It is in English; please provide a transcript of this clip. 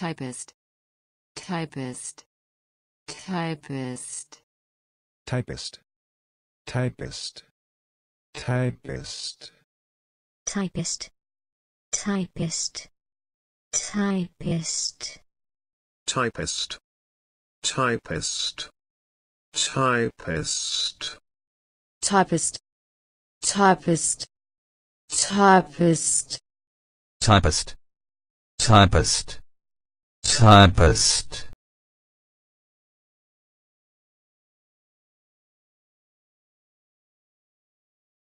typist typist typist typist typist typist typist typist typist typist typist typist typist typist typist typist typist Typist